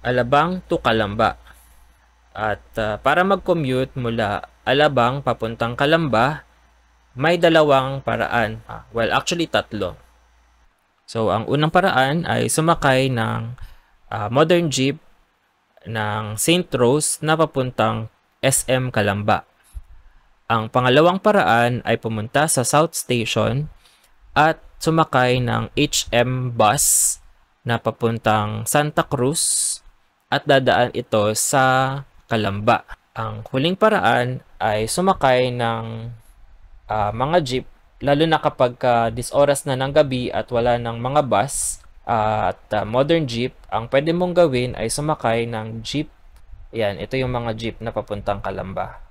Alabang to Kalamba. At uh, para mag-commute mula Alabang papuntang Kalamba, may dalawang paraan. Ah, well, actually tatlo. So, ang unang paraan ay sumakay ng uh, modern jeep ng St. Rose na papuntang SM Kalamba. Ang pangalawang paraan ay pumunta sa South Station at sumakay ng HM bus na papuntang Santa Cruz at dadaan ito sa Kalamba. Ang huling paraan ay sumakay ng uh, mga jeep lalo na kapag uh, oras na ng gabi at wala ng mga bus uh, at uh, modern jeep, ang pwede mong gawin ay sumakay ng jeep. Yan, ito yung mga jeep na papuntang Kalamba.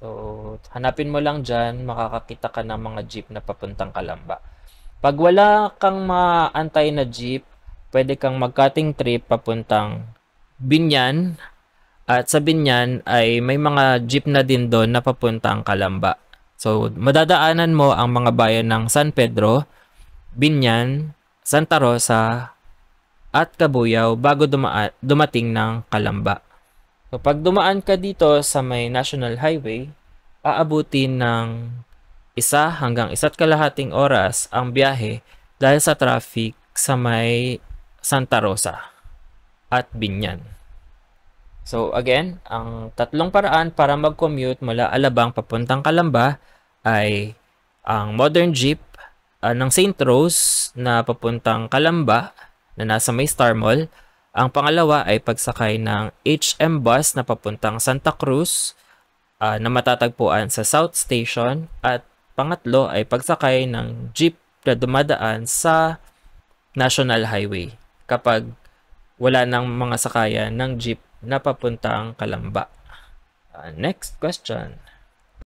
So, hanapin mo lang dyan, makakakita ka ng mga jeep na papuntang Kalamba. Pag wala kang maantay na jeep, pwede kang mag-cutting trip papuntang Binyan. At sa Binyan ay may mga jeep na din doon na papuntang Kalamba. So, madadaanan mo ang mga bayan ng San Pedro, Binyan, Santa Rosa, at Kabuyao bago duma- dumating ng Kalamba. So, pag dumaan ka dito sa may National Highway, aabutin ng isa hanggang isa't kalahating oras ang biyahe dahil sa traffic sa may Santa Rosa at Binyan. So again, ang tatlong paraan para mag-commute mula Alabang papuntang Kalamba ay ang modern jeep uh, ng St. Rose na papuntang Kalamba na nasa may Star Mall. Ang pangalawa ay pagsakay ng HM bus na papuntang Santa Cruz uh, na matatagpuan sa South Station at pangatlo ay pagsakay ng jeep na dumadaan sa National Highway kapag wala ng mga sakayan ng jeep na papuntang Kalamba. Uh, next question.